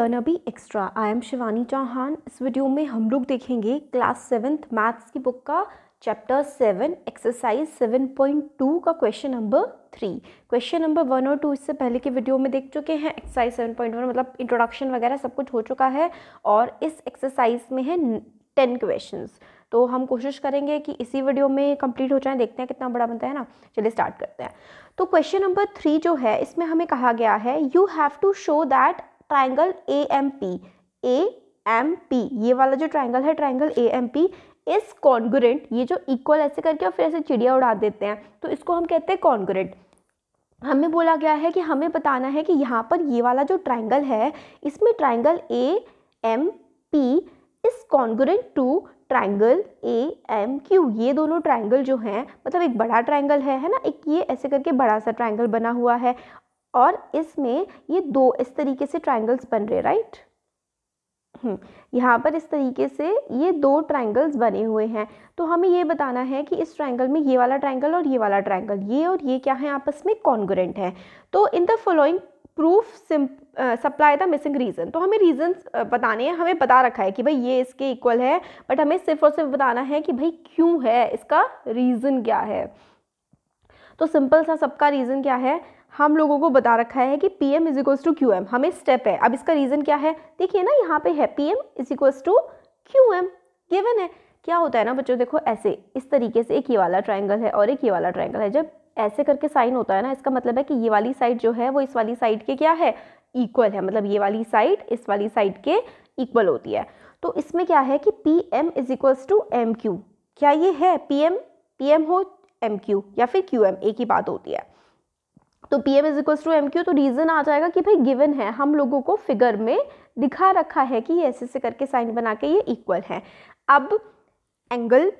Learn B extra I am Shivani Chauhan इस video में हम लोग देखेंगे क्लास सेवन्थ मैथ्स की बुक का chapter seven exercise seven point two का question number three question number one और टू इससे पहले के वीडियो में देख चुके हैं एक्सरसाइज सेवन पॉइंट वन मतलब इंट्रोडक्शन वगैरह सब कुछ हो चुका है और इस एक्सरसाइज में है टेन क्वेश्चन तो हम कोशिश करेंगे कि इसी वीडियो में कंप्लीट हो जाए देखते हैं कितना बड़ा बनता है ना चलिए स्टार्ट करते हैं तो क्वेश्चन नंबर थ्री जो है इसमें हमें कहा गया है you have to show that triangle A M P A M P ये वाला जो ट्राइंगल है triangle A M P is congruent ये जो इक्वल ऐसे करके और फिर ऐसे चिड़िया उड़ा देते हैं तो इसको हम कहते हैं कॉन्गुरेंट हमें बोला गया है कि हमें बताना है कि यहाँ पर ये वाला जो ट्राइंगल है इसमें triangle A M P is congruent to triangle A M Q ये दोनों ट्राइंगल जो हैं मतलब एक बड़ा ट्राइंगल है है ना एक ये ऐसे करके बड़ा सा ट्राइंगल बना हुआ है और इसमें ये दो इस तरीके से ट्राइंगल्स बन रहे राइट हम्म, यहाँ पर इस तरीके से ये दो ट्राइंगल्स बने हुए हैं तो हमें ये बताना है कि इस ट्राइंगल में ये वाला ट्राइंगल और ये वाला ट्राइंगल ये और ये क्या है आपस में कॉन्ग्रेंट है तो इन द फॉलोइंग प्रूफ सिम सप्लाई द मिसिंग रीज़न तो हमें रीजंस uh, बताने हैं हमें बता रखा है कि भाई ये इसके इक्वल है बट हमें सिर्फ और सिर्फ बताना है कि भाई क्यों है इसका रीज़न क्या है तो सिंपल सा सबका रीज़न क्या है हम लोगों को बता रखा है कि P M is equals to Q M हमें स्टेप है अब इसका रीज़न क्या है देखिए ना यहाँ पे है P M is equals to Q M given है क्या होता है ना बच्चों देखो ऐसे इस तरीके से एक ये वाला ट्राइंगल है और एक ये वाला ट्राइंगल है जब ऐसे करके साइन होता है ना इसका मतलब है कि ये वाली साइड जो है वो इस वाली साइड के क्या है इक्वल है मतलब ये वाली साइड इस वाली साइड के इक्वल होती है तो इसमें क्या है कि P M is equals to M Q क्या ये है पी एम पी एम हो एम क्यू या फिर क्यू एम एक ही बात होती है तो P M is equal to M Q तो रीज़न आ जाएगा कि भाई गिवन है हम लोगों को फिगर में दिखा रखा है कि ऐसे ऐसे करके साइन बना के ये इक्वल है अब एंगल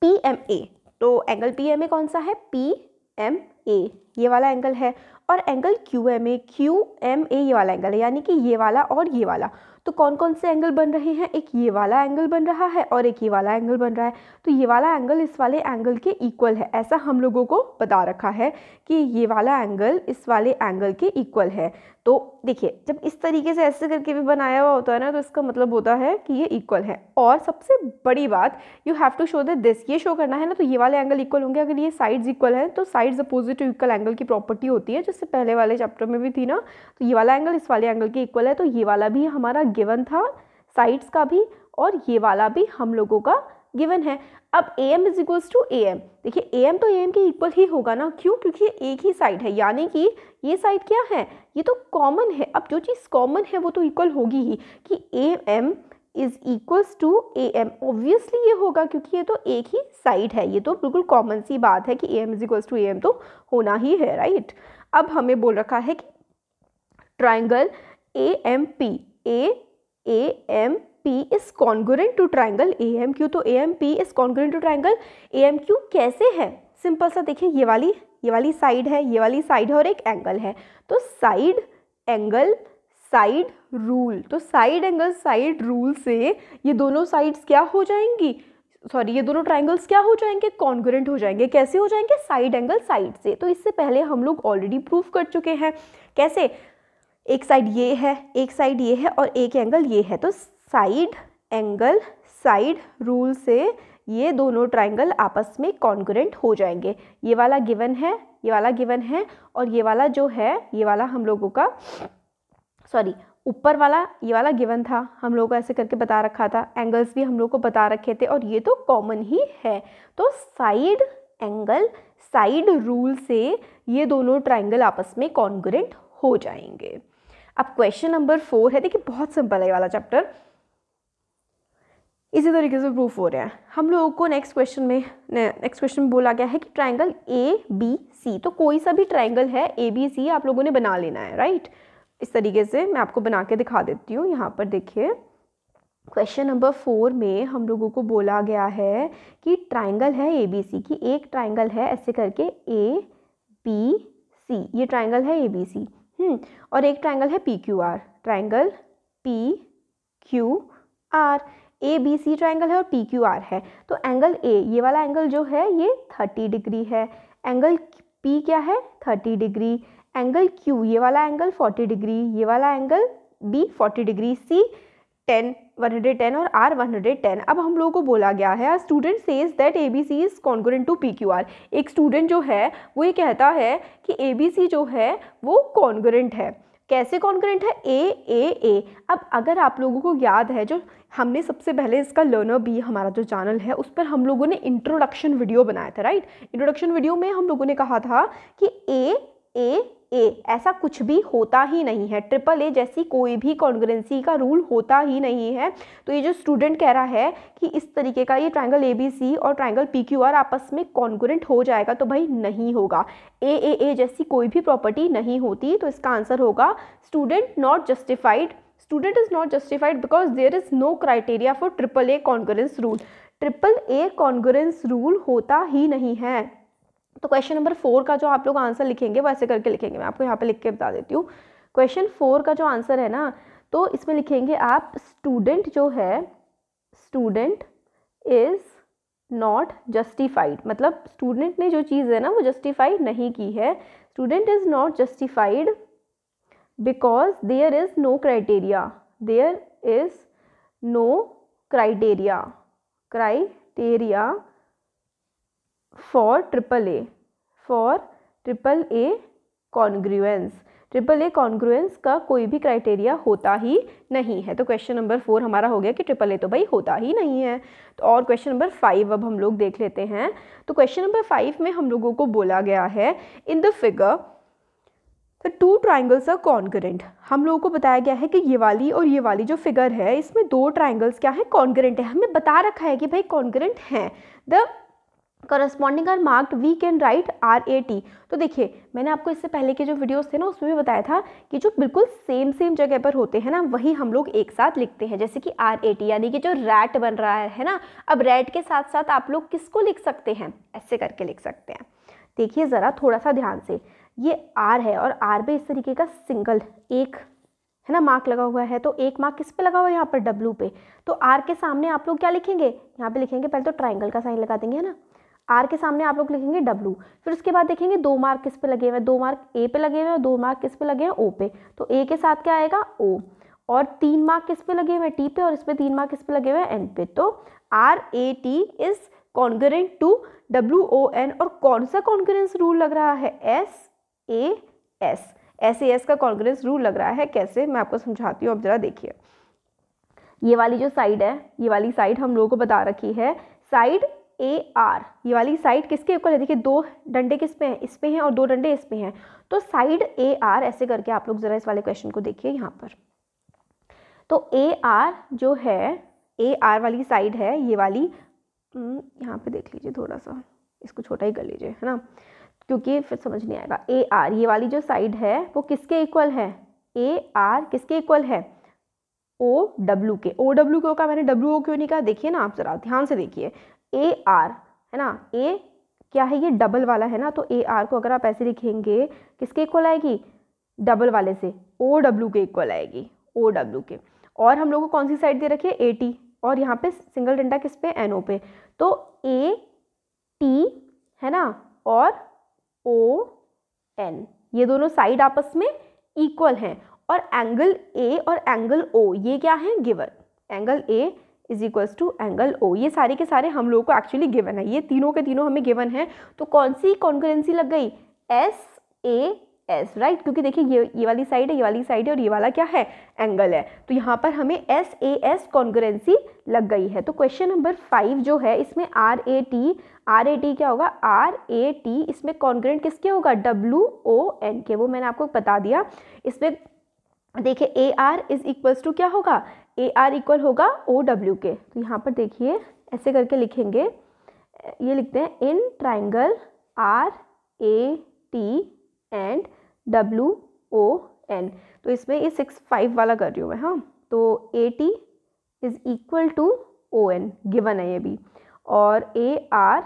पी एम ए तो एंगल पी एम ए कौन सा है पी एम ए ये वाला एंगल है और angle Q M A Q M A ये वाला एंगल है यानी कि ये वाला और ये वाला तो कौन कौन से एंगल बन रहे हैं एक ये वाला एंगल बन रहा है और एक ये वाला एंगल बन रहा है तो ये वाला एंगल इस वाले एंगल के इक्वल है ऐसा हम लोगों को बता रखा है कि ये वाला एंगल इस वाले एंगल के इक्वल है तो देखिए जब इस तरीके से ऐसे करके भी बनाया हुआ होता है ना तो इसका मतलब होता है कि ये इक्वल है और सबसे बड़ी बात you have to show that this ये शो करना है ना तो ये वाले एंगल इक्वल होंगे अगर ये साइड्स इक्वल हैं तो sides opposite to equal angle की प्रॉपर्टी होती है जिससे पहले वाले चैप्टर में भी थी ना तो ये वाला एंगल इस वाले एंगल के इक्वल है तो ये वाला भी हमारा गिवन था साइड्स का भी और ये वाला भी हम लोगों का गिवन है अब A M is equals to A M देखिए ए एम तो ए एम के इक्वल ही होगा ना क्यों क्योंकि ये एक ही साइड है यानी कि ये साइड क्या है ये तो कॉमन है अब जो चीज़ कॉमन है वो तो इक्वल होगी ही कि A M is equals to A M obviously ये होगा क्योंकि ये तो एक ही साइड है ये तो बिल्कुल कॉमन सी बात है कि A M is equals to A M तो होना ही है राइट right? अब हमें बोल रखा है कि triangle A M P A M P is congruent to triangle A M Q तो A M P is congruent to triangle A M Q कैसे है सिंपल सा देखिए ये वाली ये वाली साइड है ये वाली साइड है और एक एंगल है तो साइड एंगल साइड रूल तो साइड एंगल साइड रूल से ये दोनों साइड्स क्या हो जाएंगी सॉरी ये दोनों ट्राइंगल्स क्या हो जाएंगे कॉन्ग्रेंट हो जाएंगे कैसे हो जाएंगे साइड एंगल साइड से तो इससे पहले हम लोग ऑलरेडी प्रूफ कर चुके हैं कैसे एक साइड ये है एक साइड ये है और एक एंगल ये है तो साइड एंगल साइड रूल से ये दोनों ट्राइंगल आपस में कॉन्ग्रेंट हो जाएंगे ये वाला गिवन है ये वाला गिवन है और ये वाला जो है ये वाला हम लोगों का सॉरी ऊपर वाला ये वाला गिवन था हम लोगों को ऐसे करके बता रखा था एंगल्स भी हम लोग को बता रखे थे और ये तो कॉमन ही है तो साइड एंगल साइड रूल से ये दोनों ट्राइंगल आपस में कॉन्ग्रेंट हो जाएंगे अब क्वेश्चन नंबर फोर है देखिए बहुत सिंपल है वाला चैप्टर इसी तरीके से प्रूफ हो रहा है हम लोगों को नेक्स्ट क्वेश्चन में नेक्स्ट क्वेश्चन में बोला गया है कि ट्राइंगल ए बी सी तो कोई सा भी ट्राइंगल है ए बी सी आप लोगों ने बना लेना है राइट इस तरीके से मैं आपको बना के दिखा देती हूँ यहाँ पर देखिए क्वेश्चन नंबर फोर में हम लोगों को बोला गया है कि ट्राइंगल है ए बी सी की एक ट्राइंगल है ऐसे करके ए बी सी ये ट्राइंगल है ए बी सी और एक ट्राइंगल है P Q R triangle P Q R A B C triangle है और पी क्यू आर है तो एंगल ए ये वाला एंगल जो है ये थर्टी डिग्री है एंगल पी क्या है थर्टी डिग्री एंगल क्यू ये वाला एंगल फोर्टी डिग्री ये वाला angle B forty degree C ten ten और आर टेन अब हम लोगों को बोला गया है student says that A B C is congruent to P Q R एक स्टूडेंट जो है वो ये कहता है कि ए बी सी जो है वो कॉन्गोरेंट है कैसे कॉन्ग्रेंट है ए ए ए अब अगर आप लोगों को याद है जो हमने सबसे पहले इसका लर्नर बी हमारा जो चैनल है उस पर हम लोगों ने इंट्रोडक्शन वीडियो बनाया था राइट इंट्रोडक्शन वीडियो में हम लोगों ने कहा था कि ए ए ए ऐसा कुछ भी होता ही नहीं है ट्रिपल ए जैसी कोई भी कॉन्ग्रेंसी का रूल होता ही नहीं है तो ये जो स्टूडेंट कह रहा है कि इस तरीके का ये ट्राइंगल ए बी सी और ट्राइंगल पी क्यू आर आपस में कॉन्ग्रेंट हो जाएगा तो भाई नहीं होगा ए ए ए जैसी कोई भी प्रॉपर्टी नहीं होती तो इसका आंसर होगा student not justified student is not justified because there is no criteria for triple A congruence rule triple A congruence rule होता ही नहीं है तो क्वेश्चन नंबर फोर का जो आप लोग आंसर लिखेंगे वो ऐसे करके लिखेंगे मैं आपको यहाँ पे लिख के बता देती हूँ क्वेश्चन फोर का जो आंसर है ना तो इसमें लिखेंगे आप स्टूडेंट जो है स्टूडेंट इज़ नॉट जस्टिफाइड मतलब स्टूडेंट ने जो चीज़ है ना वो जस्टिफाई नहीं की है student is not justified because there is no criteria there is no criteria criteria for triple A for triple A congruence triple A congruence का कोई भी क्राइटेरिया होता ही नहीं है तो क्वेश्चन नंबर फोर हमारा हो गया कि ट्रिपल ए तो भाई होता ही नहीं है तो और क्वेश्चन नंबर फाइव अब हम लोग देख लेते हैं तो क्वेश्चन नंबर फाइव में हम लोगों को बोला गया है in the figure the two triangles are congruent हम लोगों को बताया गया है कि ये वाली और ये वाली जो फिगर है इसमें दो ट्राइंगल्स क्या है कॉन्ग्रेंट है हमें बता रखा है कि भाई कॉन्ग्रेंट हैं the corresponding are marked we can write R A T तो देखिए मैंने आपको इससे पहले के जो वीडियोस थे ना उसमें भी बताया था कि जो बिल्कुल सेम सेम जगह पर होते हैं ना वही हम लोग एक साथ लिखते हैं जैसे कि आर ए टी यानी कि जो रैट बन रहा है ना अब रैट के साथ साथ आप लोग किसको लिख सकते हैं ऐसे करके लिख सकते हैं देखिए ज़रा थोड़ा सा ध्यान से ये आर है और आर पे इस तरीके का सिंगल एक है ना मार्क लगा हुआ है तो एक मार्क किस पे लगा हुआ है यहाँ पर डब्लू पे तो आर के सामने आप लोग क्या लिखेंगे यहाँ पे लिखेंगे पहले तो ट्राइंगल का साइन लगा देंगे है ना आर के सामने आप लोग लिखेंगे डब्लू फिर उसके बाद देखेंगे दो मार्क किस पे लगे हुए हैं दो मार्क ए पे लगे हुए हैं और दो मार्क किस पे लगे हैं ओ पे तो ए के साथ क्या आएगा ओ और तीन मार्क किस पे लगे हुए हैं टी पे और इस पर तीन मार्क किस पे लगे हुए हैं एन पे तो R A T is congruent to W O N और कौन सा कॉन्ग्रेंस रूल लग रहा है S A S S A S का कॉन्ग्रेंस रूल लग रहा है कैसे मैं आपको समझाती हूँ अब ज़रा देखिए ये वाली जो साइड है ये वाली साइड हम लोगों को बता रखी है साइड ए आर ये वाली साइड किसके इक्वल है देखिए दो डंडे किस पे हैं इस पे हैं और दो डंडे इस पे हैं तो साइड ए आर ऐसे करके आप लोग ज़रा इस वाले क्वेश्चन को देखिए यहाँ पर तो ए आर जो है ए आर वाली साइड है ये वाली हम्म, यहाँ पे देख लीजिए थोड़ा सा इसको छोटा ही कर लीजिए है ना क्योंकि फिर समझ नहीं आएगा ए आर ये वाली जो साइड है वो किसके इक्वल है ए आर किसके इक्वल है ओ डब्ल्यू के ओ डब्ल्यू के का मैंने डब्ल्यू ओ क्यों नहीं कहा देखिए ना आप ज़रा ध्यान से देखिए ए आर है ना ए क्या है ये डबल वाला है ना तो ए आर को अगर आप ऐसे लिखेंगे किसके इक्वल आएगी डबल वाले से ओ डब्ल्यू के इक्वल आएगी ओ डब्ल्यू के और हम लोगों को कौन सी साइड दे रखी है ए टी और यहाँ पे सिंगल डंडा किस पे एन ओ पे तो ए टी है ना और ओ एन ये दोनों साइड आपस में इक्वल हैं और एंगल ए और एंगल ओ ये क्या है given angle A is equals to angle O ये सारे के सारे हम लोगों को एक्चुअली गिवन है ये तीनों के तीनों हमें गिवन है तो कौन सी कॉन्करेंसी लग गई एस ए एस राइट क्योंकि देखिए ये ये वाली साइड है ये वाली साइड है और ये वाला क्या है एंगल है तो यहाँ पर हमें एस ए एस कॉन्करेंसी लग गई है तो क्वेश्चन नंबर फाइव जो है इसमें R A T R A T क्या होगा आर ए टी इसमें कॉन्ग्रेंट किसके होगा डब्ल्यू ओ एन के वो मैंने आपको बता दिया इसमें देखिए A R is equals to क्या होगा ए आर इक्वल होगा ओ डब्ल्यू के तो यहाँ पर देखिए ऐसे करके लिखेंगे ये लिखते हैं in triangle R A T and W O N तो इसमें ये सिक्स फाइव वाला कर रही हूँ मैं हाँ तो A T is equal to O N given है ये भी और A R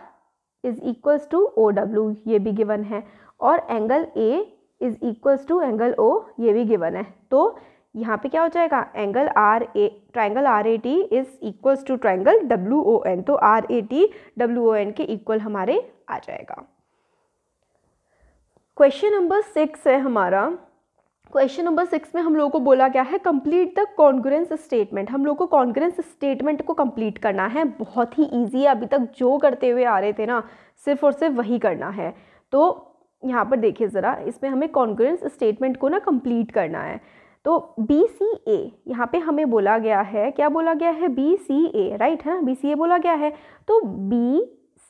is equals to O W ये भी गिवन है और angle A is equals to angle O ये भी गिवन है तो यहाँ पे क्या हो जाएगा angle R A triangle R A T is equals to triangle W O N तो R A T W O N के इक्वल हमारे आ जाएगा क्वेश्चन नंबर सिक्स है हमारा क्वेश्चन नंबर सिक्स में हम लोगों को बोला गया है कंप्लीट द कॉन्ग्रेंस स्टेटमेंट हम लोग को कॉन्ग्रेंस स्टेटमेंट को कंप्लीट करना है बहुत ही ईजी है अभी तक जो करते हुए आ रहे थे ना सिर्फ और सिर्फ वही करना है तो यहाँ पर देखिए ज़रा इसमें हमें कॉन्ग्रेंस स्टेटमेंट को ना कंप्लीट करना है तो बी सी ए यहाँ पर हमें बोला गया है क्या बोला गया है बी सी ए राइट है ना बी सी ए बोला गया है तो बी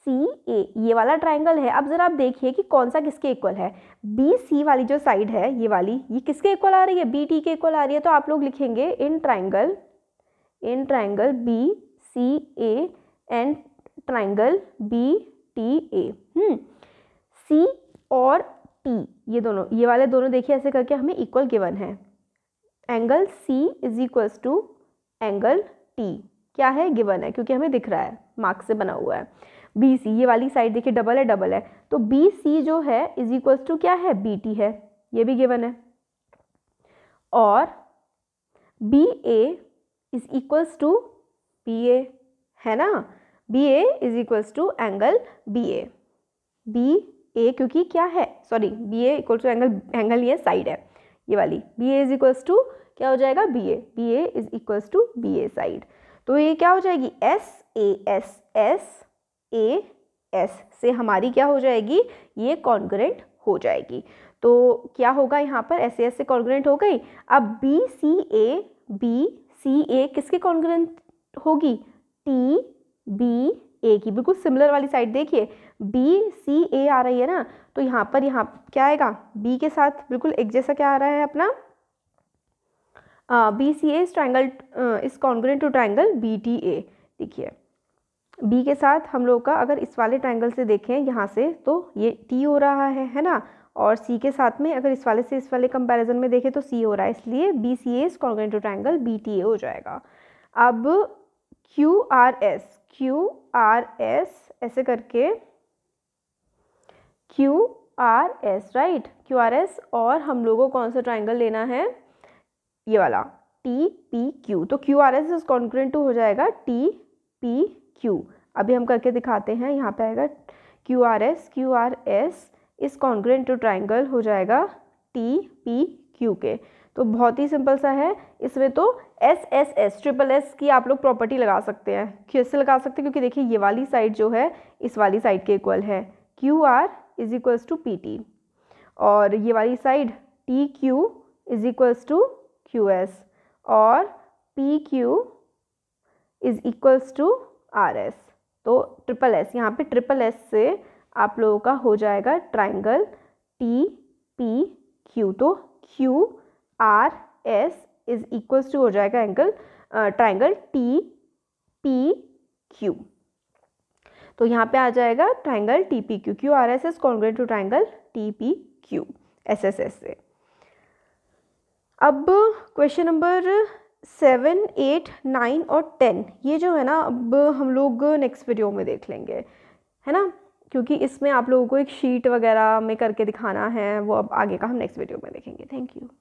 सी ए ये वाला ट्राइंगल है अब ज़रा आप देखिए कि कौन सा किसके इक्वल है बी सी वाली जो साइड है ये वाली ये किसके इक्वल आ रही है बी टी के इक्वल आ रही है तो आप लोग लिखेंगे in triangle in triangle B C A and triangle B T A C और टी ये दोनों ये वाले दोनों देखिए ऐसे करके हमें इक्वल गिवन है angle C is equals to angle T क्या है गिवन है क्योंकि हमें दिख रहा है मार्क से बना हुआ है बी सी ये वाली साइड देखिए डबल है डबल है तो बी सी जो है इज इक्वल्स टू क्या है बी टी है ये भी गिवन है और B A is equals to B A है ना B A is equals to angle B A B A क्योंकि क्या है sorry B A equal to angle angle ये साइड है ये वाली B A is equals to क्या हो जाएगा B A B A is equals to B A side तो ये क्या हो जाएगी S A S S A S से हमारी क्या हो जाएगी ये कॉन्ग्रेंट हो जाएगी तो क्या होगा यहाँ पर एस एस से कॉन्ग्रेंट हो गई अब बी सी ए बी सी ए किसके कॉन्ग्रेंट होगी टी बी ए की बिल्कुल सिमिलर वाली साइड देखिए बी सी ए आ रही है ना तो यहाँ पर यहाँ क्या आएगा बी के साथ बिल्कुल एक जैसा क्या आ रहा है अपना B C A triangle is congruent to triangle B T A देखिए बी के साथ हम लोग का अगर इस वाले ट्राइंगल से देखें यहाँ से तो ये टी हो रहा है है ना और सी के साथ में अगर इस वाले से इस वाले कंपैरिजन में देखें तो सी हो रहा है इसलिए B C S congruent to triangle B T A हो जाएगा अब Q R S Q R S ऐसे करके Q R S right Q R S और हम लोगों को कौन सा ट्राइंगल लेना है ये वाला टी पी क्यू तो Q R S is congruent to हो जाएगा टी पी क्यू अभी हम करके दिखाते हैं यहाँ पे आएगा Q R S Q R S is congruent to triangle हो जाएगा टी पी क्यू के तो बहुत ही सिंपल सा है इसमें तो S S S triple S की आप लोग प्रॉपर्टी लगा सकते हैं कैसे लगा सकते हैं क्योंकि देखिए ये वाली साइड जो है इस वाली साइड के इक्वल है Q R is equals to P T और ये वाली side T Q is equals to Q S और P Q is equals to R S तो ट्रिपल एस यहाँ पे ट्रिपल एस से आप लोगों का हो जाएगा ट्राइंगल टी पी क्यू तो Q R S is equals to हो जाएगा angle triangle T P Q तो यहाँ पे आ जाएगा triangle T P Q Q R S S congruent to triangle T P Q S S S से अब question number seven eight nine और टेन ये जो है ना अब हम लोग नेक्स्ट वीडियो में देख लेंगे है ना क्योंकि इसमें आप लोगों को एक शीट वगैरह में करके दिखाना है वो अब आगे का हम नेक्स्ट वीडियो में देखेंगे थैंक यू